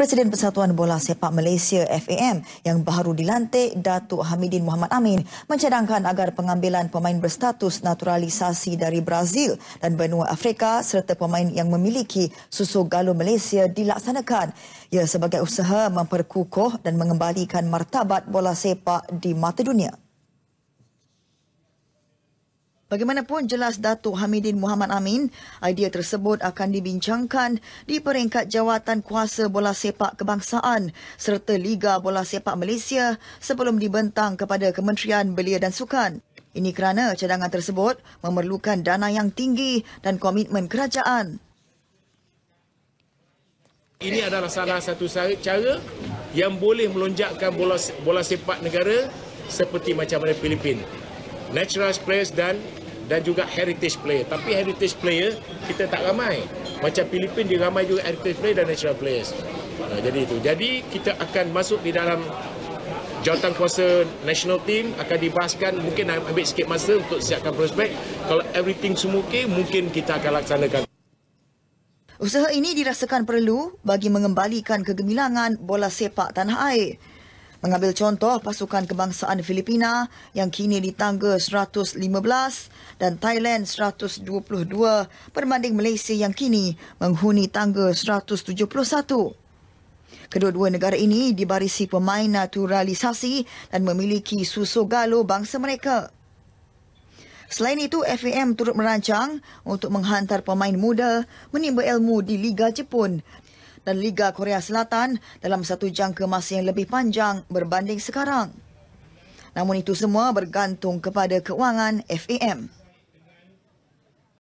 Presiden Persatuan Bola Sepak Malaysia FAM yang baru dilantik Datuk Hamidin Muhammad Amin mencadangkan agar pengambilan pemain berstatus naturalisasi dari Brazil dan benua Afrika serta pemain yang memiliki susu galur Malaysia dilaksanakan. Ia sebagai usaha memperkukuh dan mengembalikan martabat bola sepak di mata dunia. Bagaimanapun jelas Datuk Hamidin Muhammad Amin, idea tersebut akan dibincangkan di peringkat jawatan kuasa bola sepak kebangsaan serta Liga Bola Sepak Malaysia sebelum dibentang kepada Kementerian Belia dan Sukan. Ini kerana cadangan tersebut memerlukan dana yang tinggi dan komitmen kerajaan. Ini adalah salah satu cara yang boleh melonjakkan bola bola sepak negara seperti macam mana Filipina. Natural Express dan dan juga heritage player. Tapi heritage player kita tak ramai. Macam Filipin dia ramai juga heritage player dan national players. Uh, jadi itu. Jadi kita akan masuk di dalam jawatan kuasa national team akan dibahaskan mungkin ambil sikit masa untuk siapkan prospek. Kalau everything semua okey, mungkin kita akan laksanakan. Usaha ini dirasakan perlu bagi mengembalikan kegemilangan bola sepak tanah air. Mengambil contoh pasukan kebangsaan Filipina yang kini di tangga 115 dan Thailand 122 berbanding Malaysia yang kini menghuni tangga 171. Kedua-dua negara ini dibarisi pemain naturalisasi dan memiliki susu galo bangsa mereka. Selain itu, FAM turut merancang untuk menghantar pemain muda menimba ilmu di Liga Jepun dan Liga Korea Selatan dalam satu jangka masa yang lebih panjang berbanding sekarang. Namun itu semua bergantung kepada keuangan FAM.